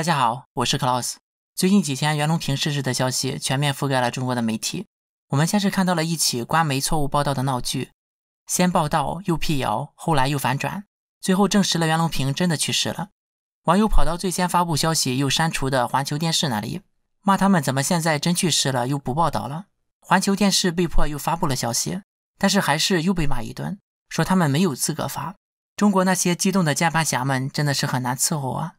大家好，我是克 l a u s 最近几天，袁隆平逝世的消息全面覆盖了中国的媒体。我们先是看到了一起官媒错误报道的闹剧，先报道又辟谣，后来又反转，最后证实了袁隆平真的去世了。网友跑到最先发布消息又删除的环球电视那里，骂他们怎么现在真去世了又不报道了。环球电视被迫又发布了消息，但是还是又被骂一顿，说他们没有资格发。中国那些激动的键盘侠们真的是很难伺候啊！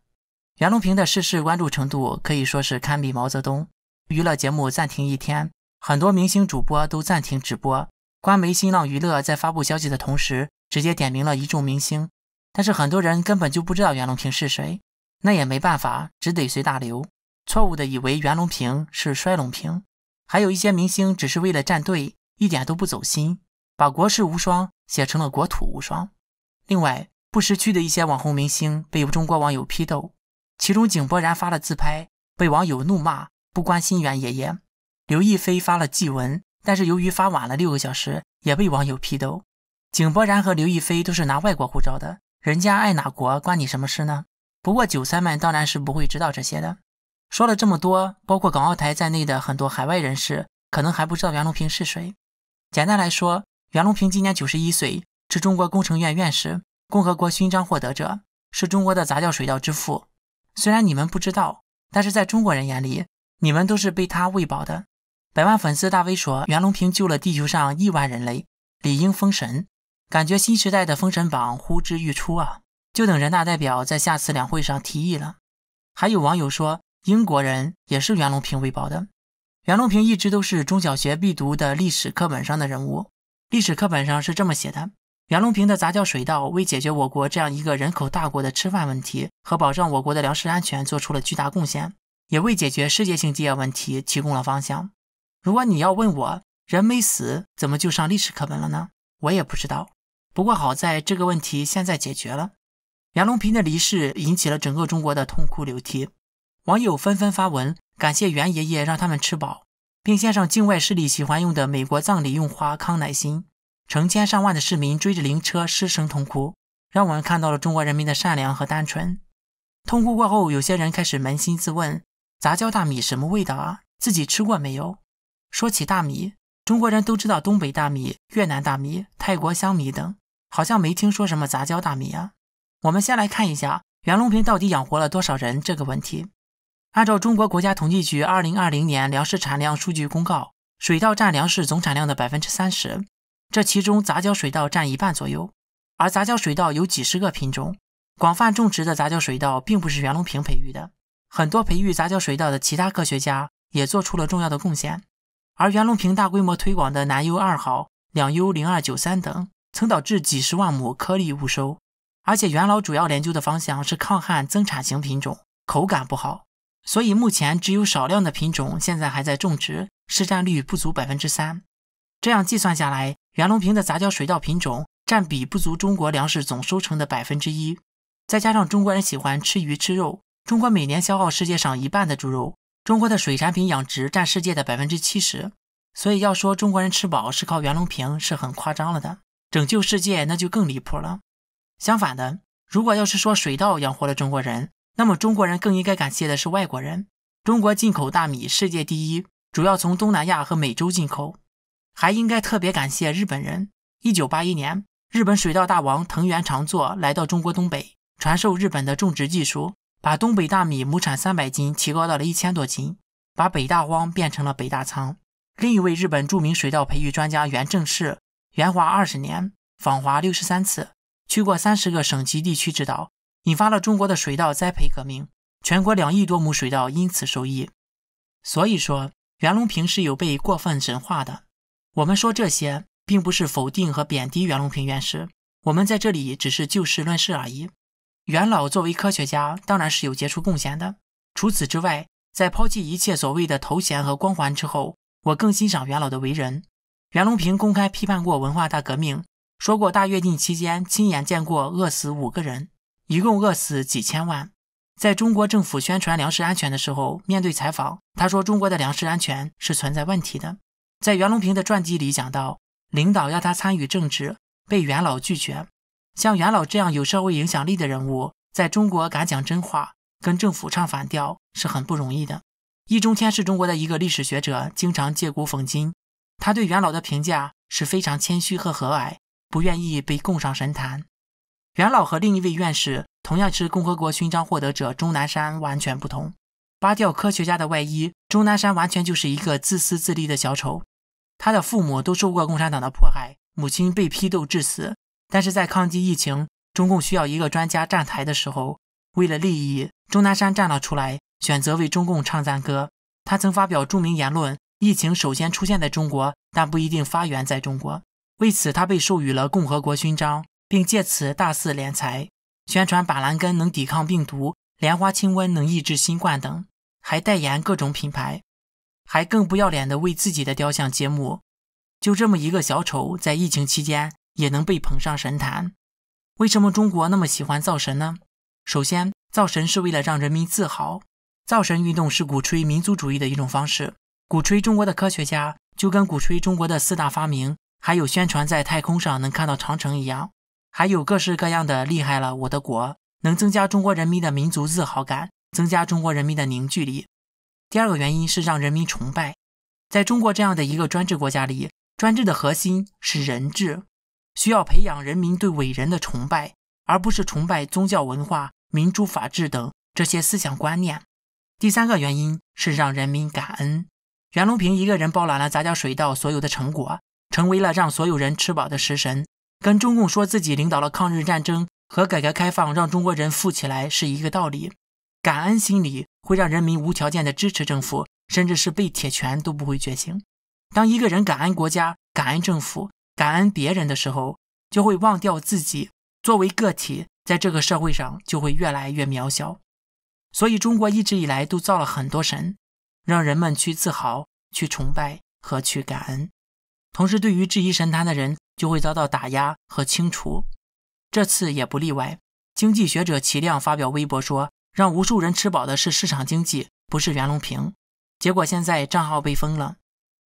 袁隆平的逝世关注程度可以说是堪比毛泽东。娱乐节目暂停一天，很多明星主播都暂停直播。官媒新浪娱乐在发布消息的同时，直接点名了一众明星。但是很多人根本就不知道袁隆平是谁，那也没办法，只得随大流，错误的以为袁隆平是衰隆平。还有一些明星只是为了站队，一点都不走心，把国士无双写成了国土无双。另外，不识趣的一些网红明星被中国网友批斗。其中，井柏然发了自拍，被网友怒骂不关心袁爷爷；刘亦菲发了祭文，但是由于发晚了六个小时，也被网友批斗。井柏然和刘亦菲都是拿外国护照的，人家爱哪国关你什么事呢？不过韭菜们当然是不会知道这些的。说了这么多，包括港澳台在内的很多海外人士可能还不知道袁隆平是谁。简单来说，袁隆平今年九十一岁，是中国工程院院士、共和国勋章获得者，是中国的杂交水稻之父。虽然你们不知道，但是在中国人眼里，你们都是被他喂饱的。百万粉丝大 V 说：“袁隆平救了地球上亿万人类，理应封神。”感觉新时代的封神榜呼之欲出啊！就等人大代表在下次两会上提议了。还有网友说，英国人也是袁隆平喂饱的。袁隆平一直都是中小学必读的历史课本上的人物。历史课本上是这么写的。袁隆平的杂交水稻为解决我国这样一个人口大国的吃饭问题和保障我国的粮食安全做出了巨大贡献，也为解决世界性饥饿问题提供了方向。如果你要问我，人没死怎么就上历史课本了呢？我也不知道。不过好在这个问题现在解决了。袁隆平的离世引起了整个中国的痛哭流涕，网友纷纷发文感谢袁爷爷让他们吃饱，并献上境外势力喜欢用的美国葬礼用花康乃馨。成千上万的市民追着灵车失声痛哭，让我们看到了中国人民的善良和单纯。痛哭过后，有些人开始扪心自问：杂交大米什么味道啊？自己吃过没有？说起大米，中国人都知道东北大米、越南大米、泰国香米等，好像没听说什么杂交大米啊。我们先来看一下袁隆平到底养活了多少人这个问题。按照中国国家统计局2020年粮食产量数据公告，水稻占粮食总产量的百分之三十。这其中杂交水稻占一半左右，而杂交水稻有几十个品种，广泛种植的杂交水稻并不是袁隆平培育的，很多培育杂交水稻的其他科学家也做出了重要的贡献。而袁隆平大规模推广的南优二号、两优零二九三等，曾导致几十万亩颗粒无收。而且袁老主要研究的方向是抗旱增产型品种，口感不好，所以目前只有少量的品种现在还在种植，市占率不足百分之三。这样计算下来。袁隆平的杂交水稻品种占比不足中国粮食总收成的百分之一，再加上中国人喜欢吃鱼吃肉，中国每年消耗世界上一半的猪肉，中国的水产品养殖占世界的百分之七十，所以要说中国人吃饱是靠袁隆平是很夸张了的，拯救世界那就更离谱了。相反的，如果要是说水稻养活了中国人，那么中国人更应该感谢的是外国人。中国进口大米世界第一，主要从东南亚和美洲进口。还应该特别感谢日本人。一九八一年，日本水稻大王藤原长作来到中国东北，传授日本的种植技术，把东北大米亩产三百斤提高到了一千多斤，把北大荒变成了北大仓。另一位日本著名水稻培育专家袁正士，援华二十年，访华六十三次，去过三十个省级地区指导，引发了中国的水稻栽培革命，全国两亿多亩水稻因此受益。所以说，袁隆平是有被过分神化的。我们说这些，并不是否定和贬低袁隆平院士。我们在这里只是就事论事而已。袁老作为科学家，当然是有杰出贡献的。除此之外，在抛弃一切所谓的头衔和光环之后，我更欣赏袁老的为人。袁隆平公开批判过文化大革命，说过大跃进期间亲眼见过饿死五个人，一共饿死几千万。在中国政府宣传粮食安全的时候，面对采访，他说中国的粮食安全是存在问题的。在袁隆平的传记里讲到，领导要他参与政治，被元老拒绝。像元老这样有社会影响力的人物，在中国敢讲真话、跟政府唱反调是很不容易的。易中天是中国的一个历史学者，经常借古讽今。他对元老的评价是非常谦虚和和蔼，不愿意被供上神坛。元老和另一位院士同样是共和国勋章获得者钟南山完全不同。扒掉科学家的外衣，钟南山完全就是一个自私自利的小丑。他的父母都受过共产党的迫害，母亲被批斗致死。但是在抗击疫情，中共需要一个专家站台的时候，为了利益，钟南山站了出来，选择为中共唱赞歌。他曾发表著名言论：“疫情首先出现在中国，但不一定发源在中国。”为此，他被授予了共和国勋章，并借此大肆敛财，宣传板蓝根能抵抗病毒，莲花清瘟能抑制新冠等，还代言各种品牌。还更不要脸的为自己的雕像揭幕，就这么一个小丑在疫情期间也能被捧上神坛，为什么中国那么喜欢造神呢？首先，造神是为了让人民自豪，造神运动是鼓吹民族主义的一种方式，鼓吹中国的科学家就跟鼓吹中国的四大发明，还有宣传在太空上能看到长城一样，还有各式各样的厉害了我的国，能增加中国人民的民族自豪感，增加中国人民的凝聚力。第二个原因是让人民崇拜，在中国这样的一个专制国家里，专制的核心是人治，需要培养人民对伟人的崇拜，而不是崇拜宗教文化、民主法治等这些思想观念。第三个原因是让人民感恩，袁隆平一个人包揽了杂交水稻所有的成果，成为了让所有人吃饱的食神，跟中共说自己领导了抗日战争和改革开放，让中国人富起来是一个道理。感恩心理会让人民无条件的支持政府，甚至是被铁拳都不会觉醒。当一个人感恩国家、感恩政府、感恩别人的时候，就会忘掉自己作为个体，在这个社会上就会越来越渺小。所以，中国一直以来都造了很多神，让人们去自豪、去崇拜和去感恩。同时，对于质疑神坛的人，就会遭到打压和清除。这次也不例外。经济学者齐亮发表微博说。让无数人吃饱的是市场经济，不是袁隆平。结果现在账号被封了，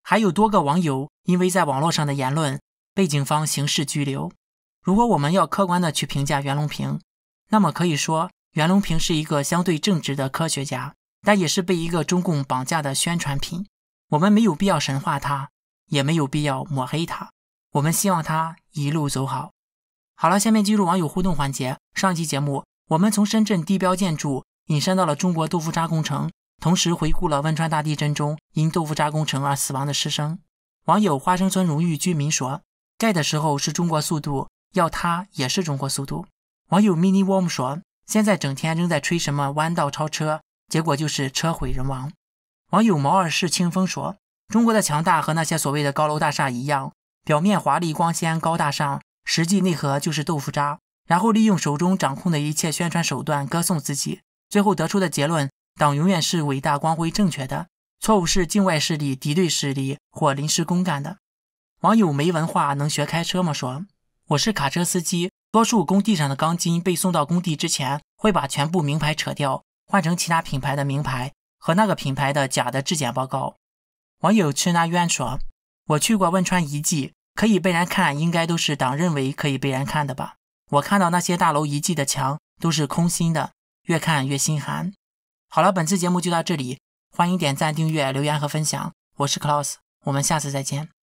还有多个网友因为在网络上的言论被警方刑事拘留。如果我们要客观的去评价袁隆平，那么可以说袁隆平是一个相对正直的科学家，但也是被一个中共绑架的宣传品。我们没有必要神化他，也没有必要抹黑他。我们希望他一路走好。好了，下面进入网友互动环节。上期节目。我们从深圳地标建筑引申到了中国豆腐渣工程，同时回顾了汶川大地震中因豆腐渣工程而死亡的师生。网友花生村荣誉居民说：“盖的时候是中国速度，要塌也是中国速度。”网友 miniwarm 说：“现在整天仍在吹什么弯道超车，结果就是车毁人亡。”网友毛二世清风说：“中国的强大和那些所谓的高楼大厦一样，表面华丽光鲜高大上，实际内核就是豆腐渣。”然后利用手中掌控的一切宣传手段歌颂自己，最后得出的结论：党永远是伟大、光辉、正确的，错误是境外势力、敌对势力或临时工干的。网友没文化能学开车吗？说我是卡车司机，多数工地上的钢筋被送到工地之前，会把全部名牌扯掉，换成其他品牌的名牌和那个品牌的假的质检报告。网友吃那冤说，我去过汶川遗迹，可以被人看，应该都是党认为可以被人看的吧。我看到那些大楼遗迹的墙都是空心的，越看越心寒。好了，本次节目就到这里，欢迎点赞、订阅、留言和分享。我是 Claus，我们下次再见。